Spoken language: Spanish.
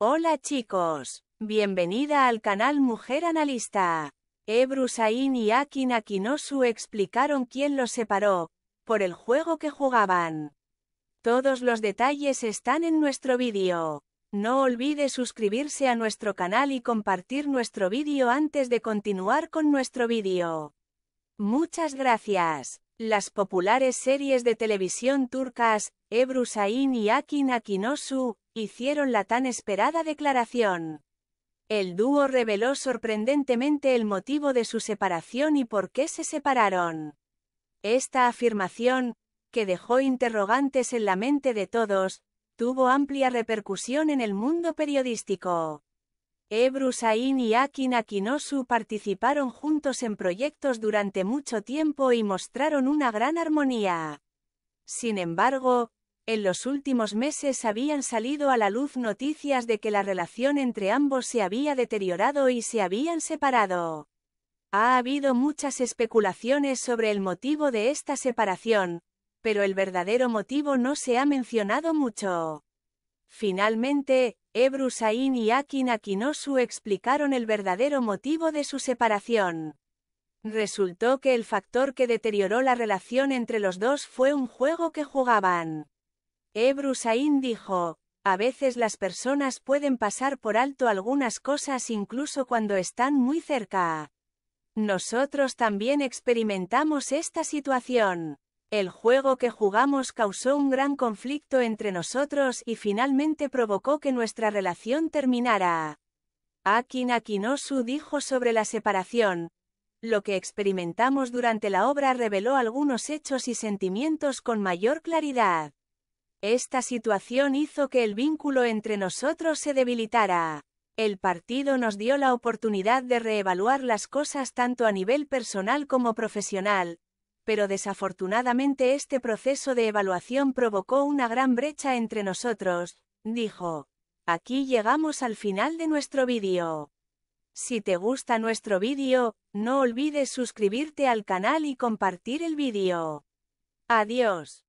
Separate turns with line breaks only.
Hola chicos, bienvenida al canal Mujer Analista. Ebru Sain y Akin Akinosu explicaron quién los separó, por el juego que jugaban. Todos los detalles están en nuestro vídeo. No olvide suscribirse a nuestro canal y compartir nuestro vídeo antes de continuar con nuestro vídeo. Muchas gracias. Las populares series de televisión turcas, Ebru Sain y Akin Akinosu, hicieron la tan esperada declaración. El dúo reveló sorprendentemente el motivo de su separación y por qué se separaron. Esta afirmación, que dejó interrogantes en la mente de todos, tuvo amplia repercusión en el mundo periodístico. Ebru y Akin Akinosu participaron juntos en proyectos durante mucho tiempo y mostraron una gran armonía. Sin embargo, en los últimos meses habían salido a la luz noticias de que la relación entre ambos se había deteriorado y se habían separado. Ha habido muchas especulaciones sobre el motivo de esta separación, pero el verdadero motivo no se ha mencionado mucho. Finalmente, Ebru Sain y Akin Akinosu explicaron el verdadero motivo de su separación. Resultó que el factor que deterioró la relación entre los dos fue un juego que jugaban. Ebru Sain dijo, a veces las personas pueden pasar por alto algunas cosas incluso cuando están muy cerca. Nosotros también experimentamos esta situación. El juego que jugamos causó un gran conflicto entre nosotros y finalmente provocó que nuestra relación terminara. Akin Akinosu dijo sobre la separación. Lo que experimentamos durante la obra reveló algunos hechos y sentimientos con mayor claridad. Esta situación hizo que el vínculo entre nosotros se debilitara. El partido nos dio la oportunidad de reevaluar las cosas tanto a nivel personal como profesional, pero desafortunadamente este proceso de evaluación provocó una gran brecha entre nosotros, dijo. Aquí llegamos al final de nuestro vídeo. Si te gusta nuestro vídeo, no olvides suscribirte al canal y compartir el vídeo. Adiós.